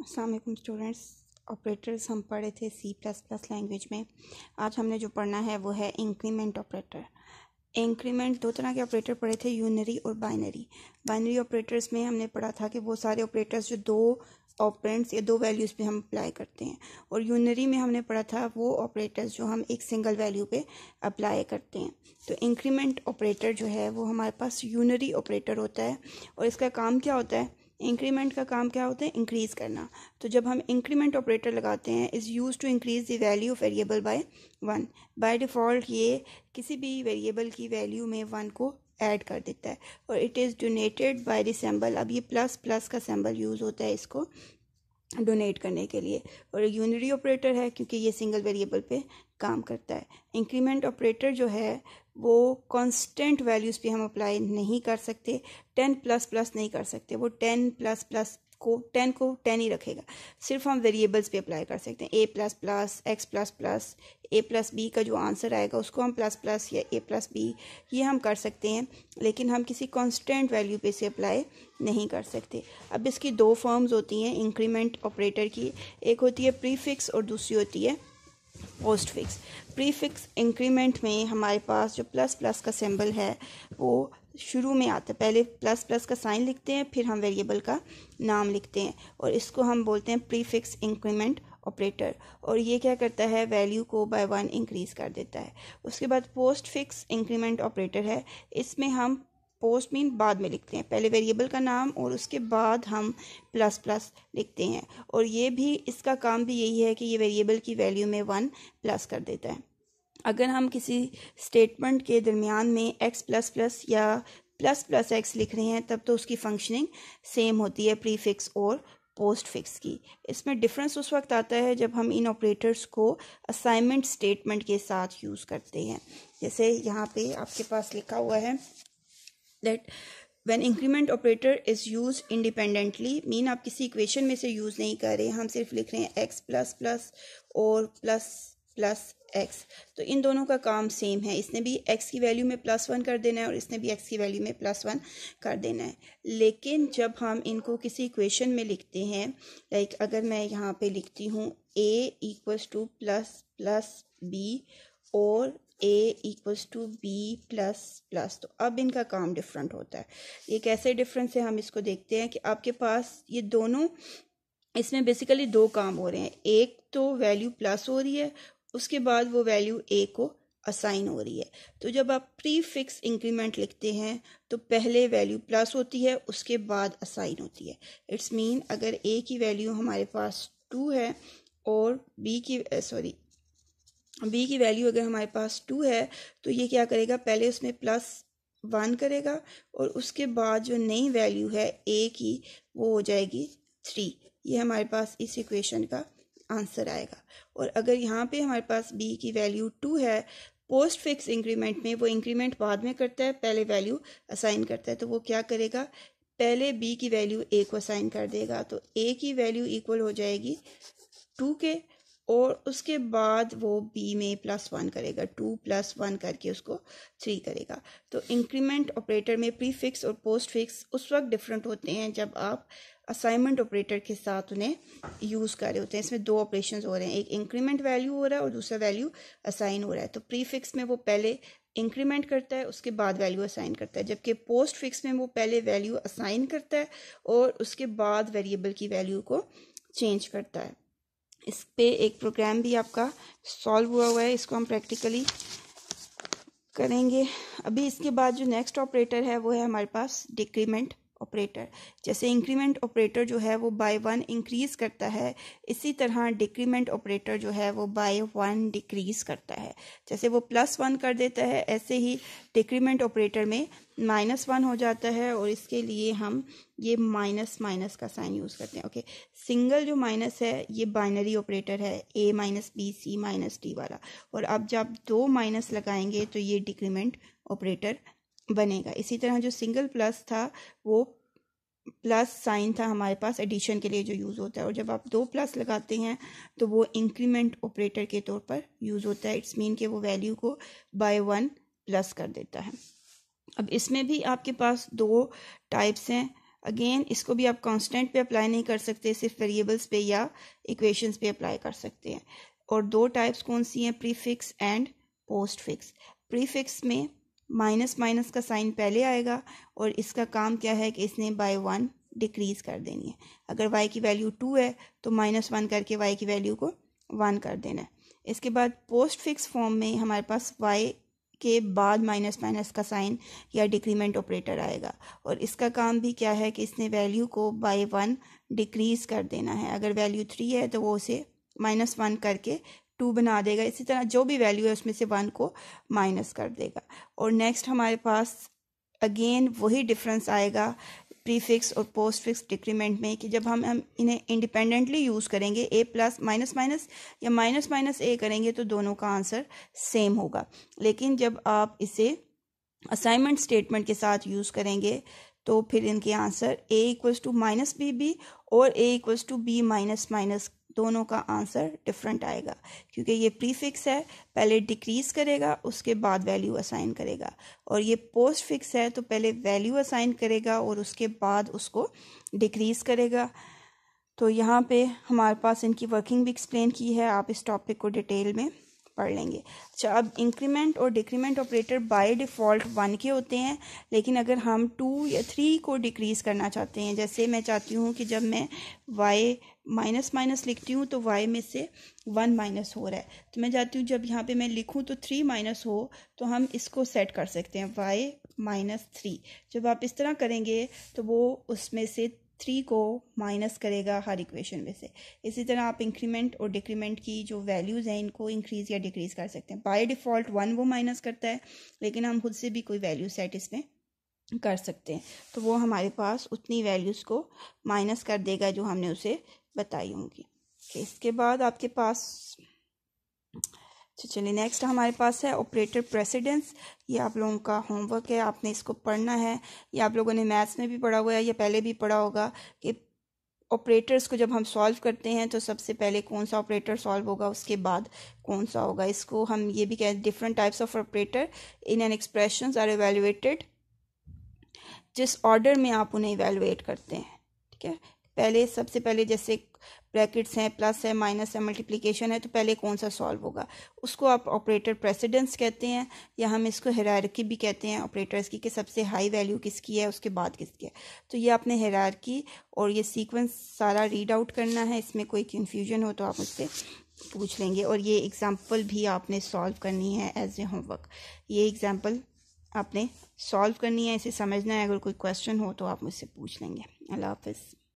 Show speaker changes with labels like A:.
A: Aslam students operators हम पढ़े थे सी प्लस प्लस लैंग्वेज में आज हमने जो पढ़ना है वो है इंक्रीमेंट ऑपरेटर इंक्रीमेंट दो तरह के ऑपरेटर पढ़े थे यूनरी और बाइनरी बाइनरी ऑपरेटर्स में हमने पढ़ा था कि वो सारे ऑपरेटर्स जो दो ऑपरेंट्स या दो वैल्यूज़ पे हम अप्लाई करते हैं और यूनरी में हमने पढ़ा था वो ऑपरेटर्स जो हम एक सिंगल वैल्यू पे अप्लाई करते हैं तो इंक्रीमेंट ऑपरेटर जो है वो हमारे पास यूनरी ऑपरेटर होता है और इसका काम क्या होता है इंक्रीमेंट का काम क्या होता है इंक्रीज़ करना तो जब हम इंक्रीमेंट ऑपरेटर लगाते हैं is use to increase the value of variable by one by default ये किसी भी वेरिएबल की वैल्यू में वन को ऐड कर देता है और it is donated by the symbol अब ये प्लस प्लस का सिंबल यूज़ होता है इसको डोनेट करने के लिए और यूनिटी ऑपरेटर है क्योंकि ये सिंगल वेरिएबल पे काम करता है इंक्रीमेंट ऑपरेटर जो है वो कांस्टेंट वैल्यूज़ पे हम अप्लाई नहीं कर सकते टेन प्लस प्लस नहीं कर सकते वो टेन प्लस प्लस को टेन को टेन ही रखेगा सिर्फ हम वेरिएबल्स पे अप्लाई कर सकते हैं A plus plus X plus plus A plus B का जो आंसर आएगा उसको हम प्लस प्लस या ए प्लस बी ये हम कर सकते हैं लेकिन हम किसी कांस्टेंट वैल्यू पे से अप्लाई नहीं कर सकते अब इसकी दो फॉर्म्स होती हैं इंक्रीमेंट ऑपरेटर की एक होती है प्रीफिक्स और दूसरी होती है postfix prefix increment में हमारे पास जो प्लस प्लस का सिंबल है वो शुरू में आता है पहले प्लस प्लस का साइन लिखते हैं फिर हम वेरिएबल का नाम लिखते हैं और इसको हम बोलते हैं प्री फिक्स इंक्रीमेंट ऑपरेटर और ये क्या करता है वैल्यू को बाय वन इंक्रीज कर देता है उसके बाद पोस्ट फिक्स इंक्रीमेंट ऑपरेटर है इसमें हम पोस्ट मीन बाद में लिखते हैं पहले वेरिएबल का नाम और उसके बाद हम प्लस प्लस लिखते हैं और ये भी इसका काम भी यही है कि ये वेरिएबल की वैल्यू में वन प्लस कर देता है अगर हम किसी स्टेटमेंट के दरमियान में एक्स प्लस प्लस या प्लस प्लस एक्स लिख रहे हैं तब तो उसकी फंक्शनिंग सेम होती है प्रीफिक्स और पोस्ट फिक्स की इसमें डिफरेंस उस वक्त आता है जब हम इन ऑपरेटर्स को असाइनमेंट स्टेटमेंट के साथ यूज़ करते हैं जैसे यहाँ पे आपके पास लिखा हुआ है that when increment operator is use independently mean आप किसी इक्वेशन में से यूज नहीं कर रहे हम सिर्फ लिख रहे हैं एक्स प्लस प्लस और प्लस प्लस एक्स तो इन दोनों का काम सेम है इसने भी एक्स की वैल्यू में प्लस वन कर देना है और इसने भी एक्स की वैल्यू में प्लस वन कर देना है लेकिन जब हम इनको किसी इक्वेशन में लिखते हैं लाइक अगर मैं यहाँ पे लिखती हूँ A equals to plus plus B और A equals to B plus plus तो अब इनका काम डिफरेंट होता है ये कैसे डिफरेंस है हम इसको देखते हैं कि आपके पास ये दोनों इसमें बेसिकली दो काम हो रहे हैं एक तो वैल्यू प्लस हो रही है उसके बाद वो वैल्यू ए को असाइन हो रही है तो जब आप प्री फिक्स इंक्रीमेंट लिखते हैं तो पहले वैल्यू प्लस होती है उसके बाद असाइन होती है इट्स मीन अगर ए की वैल्यू हमारे पास टू है और बी की सॉरी बी की वैल्यू अगर हमारे पास टू है तो ये क्या करेगा पहले उसमें प्लस वन करेगा और उसके बाद जो नई वैल्यू है ए की वो हो जाएगी थ्री ये हमारे पास इस इक्वेशन का आंसर आएगा और अगर यहाँ पे हमारे पास बी की वैल्यू टू है पोस्ट फिक्स इंक्रीमेंट में वो इंक्रीमेंट बाद में करता है पहले वैल्यू असाइन करता है तो वो क्या करेगा पहले बी की वैल्यू ए को असाइन कर देगा तो ए की वैल्यू इक्वल हो जाएगी टू के और उसके बाद वो बी में प्लस वन करेगा टू प्लस वन करके उसको थ्री करेगा तो इंक्रीमेंट ऑपरेटर में प्री फिक्स और पोस्ट फिक्स उस वक्त डिफरेंट होते हैं जब आप असाइनमेंट ऑपरेटर के साथ उन्हें यूज़ कर रहे होते हैं इसमें दो ऑपरेशन हो रहे हैं एक इंक्रीमेंट वैल्यू हो रहा है और दूसरा वैल्यू असाइन हो रहा है तो प्री फिक्स में वो पहले इंक्रीमेंट करता है उसके बाद वैल्यू असाइन करता है जबकि पोस्ट फिक्स में वो पहले वैल्यू असाइन करता है और उसके बाद वेरिएबल की वैल्यू को चेंज करता है इस पे एक प्रोग्राम भी आपका सॉल्व हुआ हुआ है इसको हम प्रैक्टिकली करेंगे अभी इसके बाद जो नेक्स्ट ऑपरेटर है वो है हमारे पास डिक्रीमेंट ऑपरेटर जैसे इंक्रीमेंट ऑपरेटर जो है वो बाय वन इंक्रीज करता है इसी तरह डिक्रीमेंट ऑपरेटर जो है वो बाय वन डिक्रीज करता है जैसे वो प्लस वन कर देता है ऐसे ही डिक्रीमेंट ऑपरेटर में माइनस वन हो जाता है और इसके लिए हम ये माइनस माइनस का साइन यूज़ करते हैं ओके सिंगल जो माइनस है ये बाइनरी ऑपरेटर है A minus B C minus D वाला और अब जब दो माइनस लगाएंगे तो ये डिक्रीमेंट ऑपरेटर बनेगा इसी तरह जो सिंगल प्लस था वो प्लस साइन था हमारे पास एडिशन के लिए जो यूज़ होता है और जब आप दो प्लस लगाते हैं तो वो इंक्रीमेंट ऑपरेटर के तौर पर यूज़ होता है इट्स मीन कि वो वैल्यू को बाय वन प्लस कर देता है अब इसमें भी आपके पास दो टाइप्स हैं अगेन इसको भी आप कांस्टेंट पे अप्लाई नहीं कर सकते सिर्फ वेरिएबल्स पे या इक्वेशंस पे अप्लाई कर सकते हैं और दो टाइप्स कौन सी हैं प्रीफिक्स एंड पोस्टफिक्स प्रीफिक्स में माइनस माइनस का साइन पहले आएगा और इसका काम क्या है कि इसने बाय वन डिक्रीज़ कर देनी है अगर वाई की वैल्यू टू है तो माइनस वन करके वाई की वैल्यू को वन कर देना है इसके बाद पोस्ट फिक्स फॉर्म में हमारे पास वाई के बाद माइनस माइनस का साइन या डिक्रीमेंट ऑपरेटर आएगा और इसका काम भी क्या है कि इसने वैल्यू को बाय वन डिक्रीज़ कर देना है अगर वैल्यू थ्री है तो वो उसे माइनस वन करके टू बना देगा इसी तरह जो भी वैल्यू है उसमें से वन को माइनस कर देगा और नेक्स्ट हमारे पास अगेन वही डिफरेंस आएगा प्रीफिक्स और पोस्ट फिक्स डिक्रीमेंट में कि जब हम हम इन्हें इंडिपेंडेंटली यूज़ करेंगे ए प्लस माइनस माइनस या माइनस माइनस ए करेंगे तो दोनों का आंसर सेम होगा लेकिन जब आप इसे असाइनमेंट स्टेटमेंट के साथ यूज़ करेंगे तो फिर इनके answer A equals to minus B B और A equals to B minus minus दोनों का आंसर डिफरेंट आएगा क्योंकि ये प्रीफिक्स है पहले डिक्रीज करेगा उसके बाद वैल्यू असाइन करेगा और ये पोस्ट फिक्स है तो पहले वैल्यू असाइन करेगा और उसके बाद उसको डिक्रीज करेगा तो यहाँ पे हमारे पास इनकी वर्किंग भी एक्सप्लेन की है आप इस टॉपिक को डिटेल में पढ़ लेंगे अच्छा अब इंक्रीमेंट और decrement operator by default one के होते हैं लेकिन अगर हम टू या थ्री को डिक्रीज़ करना चाहते हैं जैसे मैं चाहती हूँ कि जब मैं वाई माइनस माइनस लिखती हूँ तो वाई में से वन माइनस हो रहा है तो मैं चाहती हूँ जब यहाँ पे मैं लिखूँ तो थ्री माइनस हो तो हम इसको सेट कर सकते हैं वाई माइनस थ्री जब आप इस तरह करेंगे तो वो उसमें से थ्री को माइनस करेगा हर इक्वेशन में से इसी तरह आप इंक्रीमेंट और डिक्रीमेंट की जो वैल्यूज़ हैं इनको इंक्रीज़ या डिक्रीज़ कर सकते हैं बाय डिफ़ॉल्ट वन वो माइनस करता है लेकिन हम खुद से भी कोई वैल्यू सेट इसमें कर सकते हैं तो वो हमारे पास उतनी वैल्यूज़ को माइनस कर देगा जो हमने उसे बताई होंगी इसके बाद आपके पास तो चलिए नेक्स्ट हमारे पास है ऑपरेटर प्रेसिडेंस ये आप लोगों का होमवर्क है आपने इसको पढ़ना है ये आप लोगों ने मैथ्स में भी पढ़ा हुआ है या पहले भी पढ़ा होगा कि ऑपरेटर्स को जब हम सॉल्व करते हैं तो सबसे पहले कौन सा ऑपरेटर सॉल्व होगा उसके बाद कौन सा होगा इसको हम ये भी कहें different types of operator in an expression are evaluated जिस ऑर्डर में आप उन्हें इवेलुएट करते हैं ठीक है पहले सबसे पहले जैसे ब्रैकेट्स हैं प्लस है माइनस है मल्टीप्लिकेशन है तो पहले कौन सा सॉल्व होगा उसको आप ऑपरेटर प्रेसिडेंस कहते हैं या हम इसको हेरारकी भी कहते हैं ऑपरेटर्स की कि सबसे हाई वैल्यू किसकी है उसके बाद किसकी है तो ये आपने हेरारकी और ये सीक्वेंस सारा रीड आउट करना है इसमें कोई कन्फ्यूजन हो तो आप मुझसे पूछ लेंगे और ये एग्ज़ाम्पल भी आपने सॉल्व करनी है एज ए होमवर्क ये एग्ज़ाम्पल आपने सॉल्व करनी है इसे समझना है अगर कोई क्वेश्चन हो तो आप मुझसे पूछ लेंगे अल्लाह हाफिज़